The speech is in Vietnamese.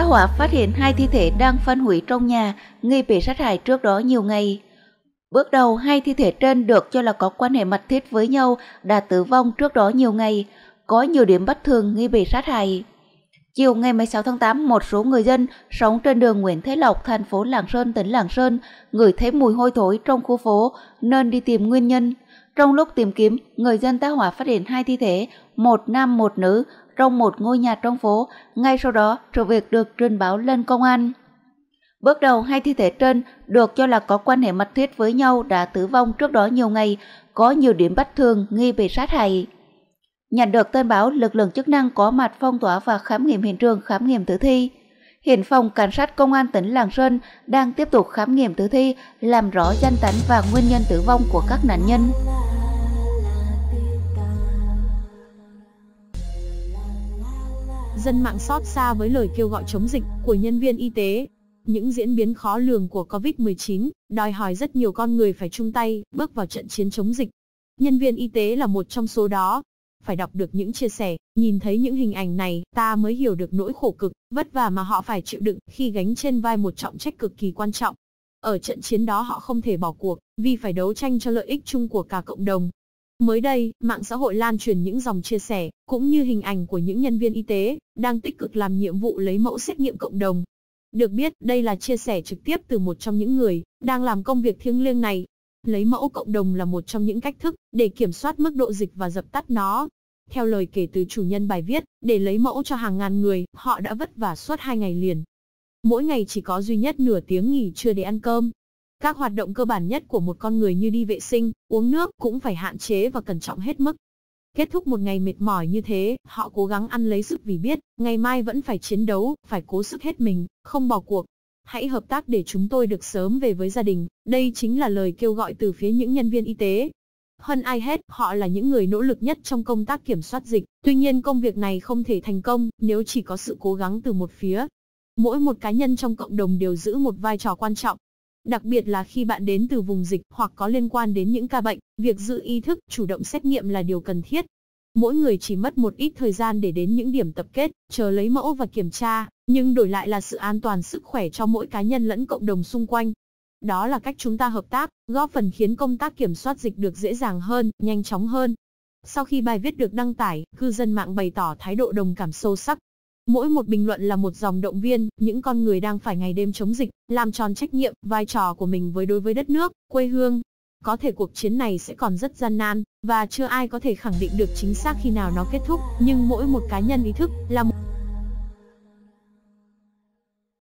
Các họa phát hiện hai thi thể đang phân hủy trong nhà, nghi bị sát hại trước đó nhiều ngày. Bước đầu, hai thi thể trên được cho là có quan hệ mật thiết với nhau đã tử vong trước đó nhiều ngày, có nhiều điểm bất thường nghi bị sát hại. Chiều ngày 16 tháng 8, một số người dân sống trên đường Nguyễn Thế Lộc, thành phố Lạng Sơn, tỉnh Lạng Sơn, ngửi thấy mùi hôi thối trong khu phố nên đi tìm nguyên nhân. Trong lúc tìm kiếm, người dân tá hỏa phát hiện hai thi thể, một nam một nữ, trong một ngôi nhà trong phố. Ngay sau đó, sự việc được trình báo lên công an. Bước đầu, hai thi thể trên được cho là có quan hệ mật thiết với nhau đã tử vong trước đó nhiều ngày, có nhiều điểm bất thường nghi bị sát hại. Nhận được tin báo, lực lượng chức năng có mặt phong tỏa và khám nghiệm hiện trường, khám nghiệm tử thi. Hiện phòng cảnh sát công an tỉnh Lạng Sơn đang tiếp tục khám nghiệm tử thi, làm rõ danh tính và nguyên nhân tử vong của các nạn nhân. dân mạng xót xa với lời kêu gọi chống dịch của nhân viên y tế. Những diễn biến khó lường của COVID-19 đòi hỏi rất nhiều con người phải chung tay bước vào trận chiến chống dịch. Nhân viên y tế là một trong số đó. Phải đọc được những chia sẻ, nhìn thấy những hình ảnh này, ta mới hiểu được nỗi khổ cực, vất vả mà họ phải chịu đựng khi gánh trên vai một trọng trách cực kỳ quan trọng. Ở trận chiến đó họ không thể bỏ cuộc, vì phải đấu tranh cho lợi ích chung của cả cộng đồng. Mới đây, mạng xã hội lan truyền những dòng chia sẻ, cũng như hình ảnh của những nhân viên y tế, đang tích cực làm nhiệm vụ lấy mẫu xét nghiệm cộng đồng. Được biết, đây là chia sẻ trực tiếp từ một trong những người, đang làm công việc thiêng liêng này. Lấy mẫu cộng đồng là một trong những cách thức, để kiểm soát mức độ dịch và dập tắt nó. Theo lời kể từ chủ nhân bài viết, để lấy mẫu cho hàng ngàn người, họ đã vất vả suốt hai ngày liền. Mỗi ngày chỉ có duy nhất nửa tiếng nghỉ trưa để ăn cơm, các hoạt động cơ bản nhất của một con người như đi vệ sinh, uống nước cũng phải hạn chế và cẩn trọng hết mức. Kết thúc một ngày mệt mỏi như thế, họ cố gắng ăn lấy sức vì biết, ngày mai vẫn phải chiến đấu, phải cố sức hết mình, không bỏ cuộc. Hãy hợp tác để chúng tôi được sớm về với gia đình, đây chính là lời kêu gọi từ phía những nhân viên y tế. Hơn ai hết, họ là những người nỗ lực nhất trong công tác kiểm soát dịch, tuy nhiên công việc này không thể thành công nếu chỉ có sự cố gắng từ một phía. Mỗi một cá nhân trong cộng đồng đều giữ một vai trò quan trọng, Đặc biệt là khi bạn đến từ vùng dịch hoặc có liên quan đến những ca bệnh, việc giữ ý thức, chủ động xét nghiệm là điều cần thiết. Mỗi người chỉ mất một ít thời gian để đến những điểm tập kết, chờ lấy mẫu và kiểm tra, nhưng đổi lại là sự an toàn sức khỏe cho mỗi cá nhân lẫn cộng đồng xung quanh. Đó là cách chúng ta hợp tác, góp phần khiến công tác kiểm soát dịch được dễ dàng hơn, nhanh chóng hơn. Sau khi bài viết được đăng tải, cư dân mạng bày tỏ thái độ đồng cảm sâu sắc Mỗi một bình luận là một dòng động viên, những con người đang phải ngày đêm chống dịch, làm tròn trách nhiệm, vai trò của mình với đối với đất nước, quê hương. Có thể cuộc chiến này sẽ còn rất gian nan, và chưa ai có thể khẳng định được chính xác khi nào nó kết thúc, nhưng mỗi một cá nhân ý thức là một